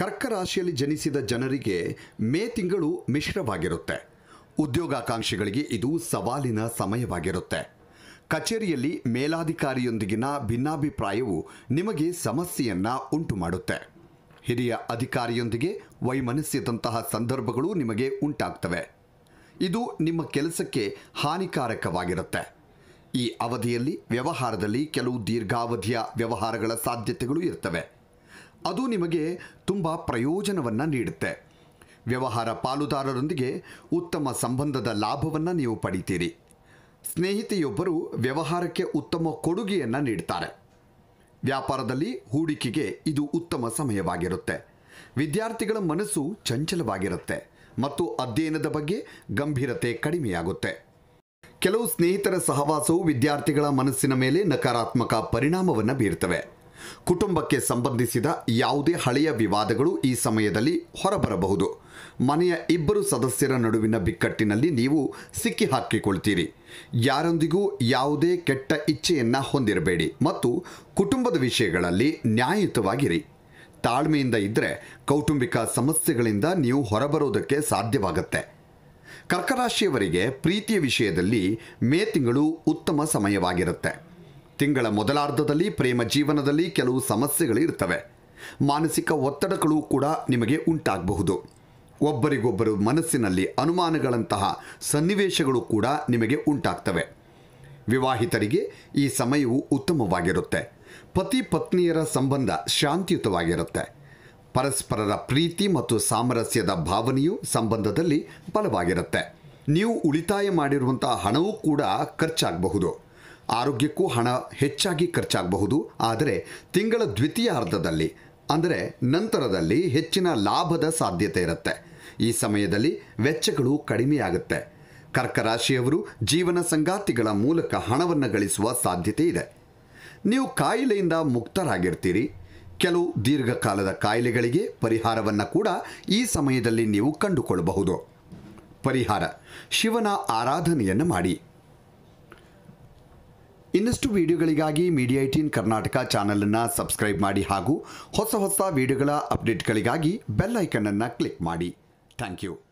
ಕರ್ಕ ರಾಶಿಯಲ್ಲಿ ಜನಿಸಿದ ಜನರಿಗೆ ಮೇ ತಿಂಗಳು ಮಿಶ್ರವಾಗಿರುತ್ತೆ ಉದ್ಯೋಗಾಕಾಂಕ್ಷಿಗಳಿಗೆ ಇದು ಸವಾಲಿನ ಸಮಯವಾಗಿರುತ್ತೆ ಕಚೇರಿಯಲ್ಲಿ ಮೇಲಾಧಿಕಾರಿಯೊಂದಿಗಿನ ಭಿನ್ನಾಭಿಪ್ರಾಯವು ನಿಮಗೆ ಸಮಸ್ಯೆಯನ್ನು ಉಂಟು ಮಾಡುತ್ತೆ ಹಿರಿಯ ಅಧಿಕಾರಿಯೊಂದಿಗೆ ವೈಮನಸ್ಯದಂತಹ ಸಂದರ್ಭಗಳು ನಿಮಗೆ ಉಂಟಾಗ್ತವೆ ಇದು ನಿಮ್ಮ ಕೆಲಸಕ್ಕೆ ಹಾನಿಕಾರಕವಾಗಿರುತ್ತೆ ಈ ಅವಧಿಯಲ್ಲಿ ವ್ಯವಹಾರದಲ್ಲಿ ಕೆಲವು ದೀರ್ಘಾವಧಿಯ ವ್ಯವಹಾರಗಳ ಸಾಧ್ಯತೆಗಳು ಇರ್ತವೆ ಅದು ನಿಮಗೆ ತುಂಬ ಪ್ರಯೋಜನವನ್ನು ನೀಡುತ್ತೆ ವ್ಯವಹಾರ ಪಾಲುದಾರರೊಂದಿಗೆ ಉತ್ತಮ ಸಂಬಂಧದ ಲಾಭವನ್ನು ನೀವು ಪಡಿತೀರಿ ಸ್ನೇಹಿತೆಯೊಬ್ಬರು ವ್ಯವಹಾರಕ್ಕೆ ಉತ್ತಮ ಕೊಡುಗೆಯನ್ನು ನೀಡ್ತಾರೆ ವ್ಯಾಪಾರದಲ್ಲಿ ಹೂಡಿಕೆಗೆ ಇದು ಉತ್ತಮ ಸಮಯವಾಗಿರುತ್ತೆ ವಿದ್ಯಾರ್ಥಿಗಳ ಮನಸ್ಸು ಚಂಚಲವಾಗಿರುತ್ತೆ ಮತ್ತು ಅಧ್ಯಯನದ ಬಗ್ಗೆ ಗಂಭೀರತೆ ಕಡಿಮೆಯಾಗುತ್ತೆ ಕೆಲವು ಸ್ನೇಹಿತರ ಸಹವಾಸವು ವಿದ್ಯಾರ್ಥಿಗಳ ಮನಸ್ಸಿನ ಮೇಲೆ ನಕಾರಾತ್ಮಕ ಪರಿಣಾಮವನ್ನು ಬೀರ್ತವೆ ಕುಟುಂಬಕ್ಕೆ ಸಂಬಂಧಿಸಿದ ಯಾವುದೇ ಹಳೆಯ ವಿವಾದಗಳು ಈ ಸಮಯದಲ್ಲಿ ಹೊರಬರಬಹುದು ಮನೆಯ ಇಬ್ಬರು ಸದಸ್ಯರ ನಡುವಿನ ಬಿಕ್ಕಟ್ಟಿನಲ್ಲಿ ನೀವು ಸಿಕ್ಕಿ ಹಾಕಿಕೊಳ್ತೀರಿ ಯಾರೊಂದಿಗೂ ಯಾವುದೇ ಕೆಟ್ಟ ಇಚ್ಛೆಯನ್ನು ಹೊಂದಿರಬೇಡಿ ಮತ್ತು ಕುಟುಂಬದ ವಿಷಯಗಳಲ್ಲಿ ನ್ಯಾಯಯುತವಾಗಿರಿ ತಾಳ್ಮೆಯಿಂದ ಇದ್ದರೆ ಕೌಟುಂಬಿಕ ಸಮಸ್ಯೆಗಳಿಂದ ನೀವು ಹೊರಬರೋದಕ್ಕೆ ಸಾಧ್ಯವಾಗುತ್ತೆ ಕರ್ಕರಾಶಿಯವರಿಗೆ ಪ್ರೀತಿಯ ವಿಷಯದಲ್ಲಿ ಮೇ ತಿಂಗಳು ಉತ್ತಮ ಸಮಯವಾಗಿರುತ್ತೆ ತಿಂಗಳ ಮೊದಲಾರ್ಧದಲ್ಲಿ ಪ್ರೇಮ ಜೀವನದಲ್ಲಿ ಕೆಲವು ಸಮಸ್ಯೆಗಳು ಇರ್ತವೆ ಮಾನಸಿಕ ಒತ್ತಡಗಳು ಕೂಡ ನಿಮಗೆ ಉಂಟಾಗಬಹುದು ಒಬ್ಬರಿಗೊಬ್ಬರು ಮನಸ್ಸಿನಲ್ಲಿ ಅನುಮಾನಗಳಂತಹ ಸನ್ನಿವೇಶಗಳು ಕೂಡ ನಿಮಗೆ ಉಂಟಾಗ್ತವೆ ವಿವಾಹಿತರಿಗೆ ಈ ಸಮಯವು ಉತ್ತಮವಾಗಿರುತ್ತೆ ಪತಿ ಪತ್ನಿಯರ ಸಂಬಂಧ ಶಾಂತಿಯುತವಾಗಿರುತ್ತೆ ಪರಸ್ಪರರ ಪ್ರೀತಿ ಮತ್ತು ಸಾಮರಸ್ಯದ ಭಾವನೆಯು ಸಂಬಂಧದಲ್ಲಿ ಬಲವಾಗಿರುತ್ತೆ ನೀವು ಉಳಿತಾಯ ಮಾಡಿರುವಂಥ ಹಣವೂ ಕೂಡ ಖರ್ಚಾಗಬಹುದು ಆರೋಗ್ಯಕ್ಕೂ ಹಣ ಹೆಚ್ಚಾಗಿ ಖರ್ಚಾಗಬಹುದು ಆದರೆ ತಿಂಗಳ ದ್ವಿತೀಯ ಅರ್ಧದಲ್ಲಿ ಅಂದರೆ ನಂತರದಲ್ಲಿ ಹೆಚ್ಚಿನ ಲಾಭದ ಸಾಧ್ಯತೆ ಇರುತ್ತೆ ಈ ಸಮಯದಲ್ಲಿ ವೆಚ್ಚಗಳು ಕಡಿಮೆಯಾಗುತ್ತೆ ಕರ್ಕರಾಶಿಯವರು ಜೀವನ ಸಂಗಾತಿಗಳ ಮೂಲಕ ಹಣವನ್ನು ಗಳಿಸುವ ಸಾಧ್ಯತೆ ಇದೆ ನೀವು ಕಾಯಿಲೆಯಿಂದ ಮುಕ್ತರಾಗಿರ್ತೀರಿ ಕೆಲವು ದೀರ್ಘಕಾಲದ ಕಾಯಿಲೆಗಳಿಗೆ ಪರಿಹಾರವನ್ನು ಕೂಡ ಈ ಸಮಯದಲ್ಲಿ ನೀವು ಕಂಡುಕೊಳ್ಳಬಹುದು ಪರಿಹಾರ ಶಿವನ ಆರಾಧನೆಯನ್ನು ಮಾಡಿ ಇನ್ನಷ್ಟು ವಿಡಿಯೋಗಳಿಗಾಗಿ ಮೀಡಿಯಾ ಏಟೀನ್ ಕರ್ನಾಟಕ ಚಾನಲನ್ನು ಸಬ್ಸ್ಕ್ರೈಬ್ ಮಾಡಿ ಹಾಗೂ ಹೊಸ ಹೊಸ ವಿಡಿಯೋಗಳ ಅಪ್ಡೇಟ್ಗಳಿಗಾಗಿ ಬೆಲ್ ಐಕನನ್ನು ಕ್ಲಿಕ್ ಮಾಡಿ ಥ್ಯಾಂಕ್ ಯು